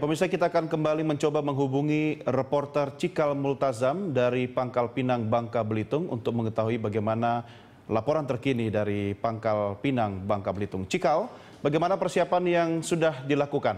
pemirsa kita akan kembali mencoba menghubungi reporter Cikal Multazam dari Pangkal Pinang, Bangka Belitung untuk mengetahui bagaimana laporan terkini dari Pangkal Pinang, Bangka Belitung. Cikal, bagaimana persiapan yang sudah dilakukan?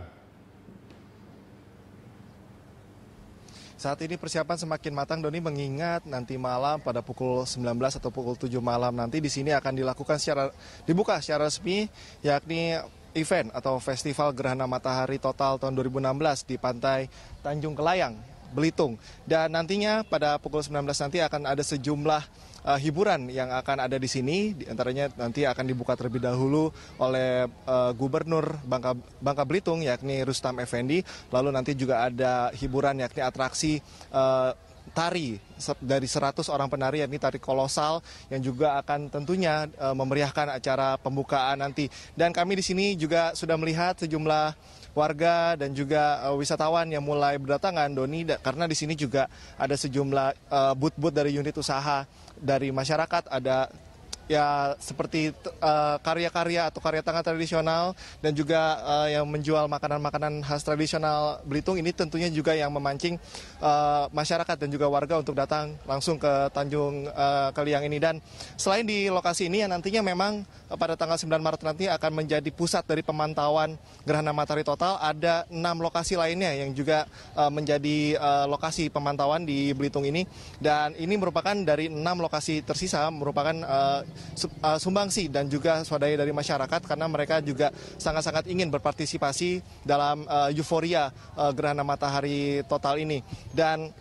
Saat ini persiapan semakin matang Doni mengingat nanti malam pada pukul 19 atau pukul 7 malam nanti di sini akan dilakukan secara dibuka secara resmi yakni event atau Festival Gerhana Matahari Total tahun 2016 di pantai Tanjung Kelayang, Belitung. Dan nantinya pada pukul 19 nanti akan ada sejumlah uh, hiburan yang akan ada di sini, di antaranya nanti akan dibuka terlebih dahulu oleh uh, Gubernur Bangka, Bangka Belitung yakni Rustam Effendi, lalu nanti juga ada hiburan yakni atraksi uh, tari dari 100 orang penari yakni tari kolosal yang juga akan tentunya e, memeriahkan acara pembukaan nanti. Dan kami di sini juga sudah melihat sejumlah warga dan juga e, wisatawan yang mulai berdatangan Doni karena di sini juga ada sejumlah but e, booth-booth dari unit usaha dari masyarakat, ada ya seperti eh, karya-karya uh, atau karya tangan tradisional dan juga uh, yang menjual makanan-makanan khas tradisional Belitung ini tentunya juga yang memancing uh, masyarakat dan juga warga untuk datang langsung ke Tanjung uh, Keliang ini dan selain di lokasi ini yang nantinya memang pada tanggal 9 Maret nanti akan menjadi pusat dari pemantauan gerhana matahari total ada enam lokasi lainnya yang juga uh, menjadi uh, lokasi pemantauan di Belitung ini dan ini merupakan dari enam lokasi tersisa merupakan uh, Uh, sumbangsi dan juga swadaya dari masyarakat karena mereka juga sangat-sangat ingin berpartisipasi dalam uh, euforia uh, gerhana matahari total ini dan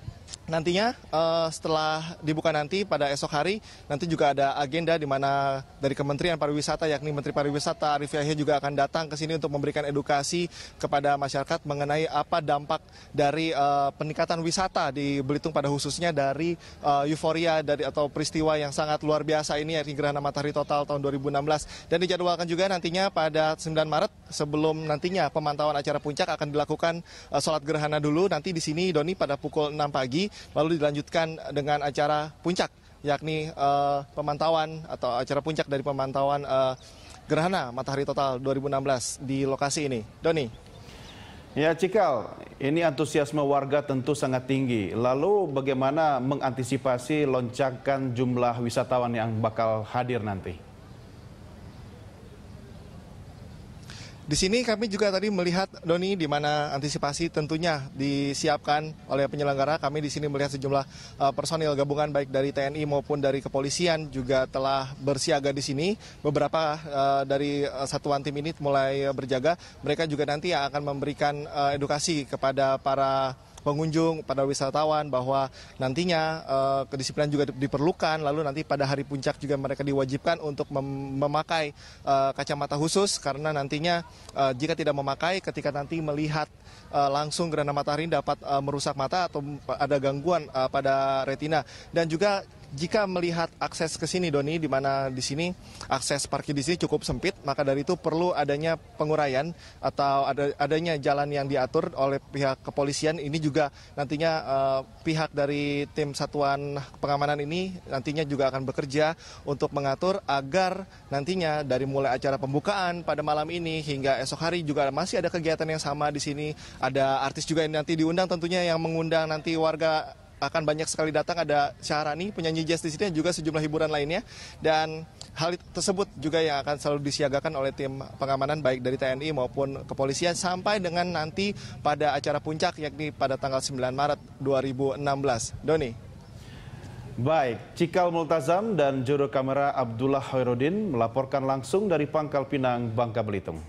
Nantinya uh, setelah dibuka nanti pada esok hari nanti juga ada agenda di mana dari Kementerian Pariwisata yakni Menteri Pariwisata Arif Yahya juga akan datang ke sini untuk memberikan edukasi kepada masyarakat mengenai apa dampak dari uh, peningkatan wisata di Belitung pada khususnya dari uh, euforia dari atau peristiwa yang sangat luar biasa ini yakni gerhana matahari total tahun 2016 dan dijadwalkan juga nantinya pada 9 Maret sebelum nantinya pemantauan acara puncak akan dilakukan uh, sholat gerhana dulu nanti di sini Doni pada pukul 6 pagi lalu dilanjutkan dengan acara puncak, yakni uh, pemantauan atau acara puncak dari pemantauan uh, gerhana matahari total 2016 di lokasi ini. Doni. Ya Cikal, ini antusiasme warga tentu sangat tinggi. Lalu bagaimana mengantisipasi lonjakan jumlah wisatawan yang bakal hadir nanti? Di sini kami juga tadi melihat Doni di mana antisipasi tentunya disiapkan oleh penyelenggara. Kami di sini melihat sejumlah eh, personil gabungan baik dari TNI maupun dari kepolisian juga telah bersiaga di sini. Beberapa eh, dari eh, satuan tim ini mulai berjaga. Mereka juga nanti akan memberikan edukasi kepada para pengunjung, pada wisatawan bahwa nantinya uh, kedisiplinan juga diperlukan. Lalu nanti pada hari puncak juga mereka diwajibkan untuk mem memakai uh, kacamata khusus karena nantinya uh, jika tidak memakai ketika nanti melihat uh, langsung gerhana matahari dapat uh, merusak mata atau ada gangguan uh, pada retina dan juga jika melihat akses ke sini Doni, di mana di sini akses parkir di sini cukup sempit, maka dari itu perlu adanya penguraian atau ada, adanya jalan yang diatur oleh pihak kepolisian. Ini juga nantinya uh, pihak dari tim satuan pengamanan ini nantinya juga akan bekerja untuk mengatur agar nantinya dari mulai acara pembukaan pada malam ini hingga esok hari juga masih ada kegiatan yang sama di sini. Ada artis juga yang nanti diundang tentunya yang mengundang nanti warga akan banyak sekali datang ada Syahrani, penyanyi jazz di sini dan juga sejumlah hiburan lainnya. Dan hal tersebut juga yang akan selalu disiagakan oleh tim pengamanan baik dari TNI maupun kepolisian sampai dengan nanti pada acara puncak yakni pada tanggal 9 Maret 2016. Doni. Baik, Cikal Multazam dan juru kamera Abdullah Hoirudin melaporkan langsung dari Pangkal Pinang, Bangka Belitung.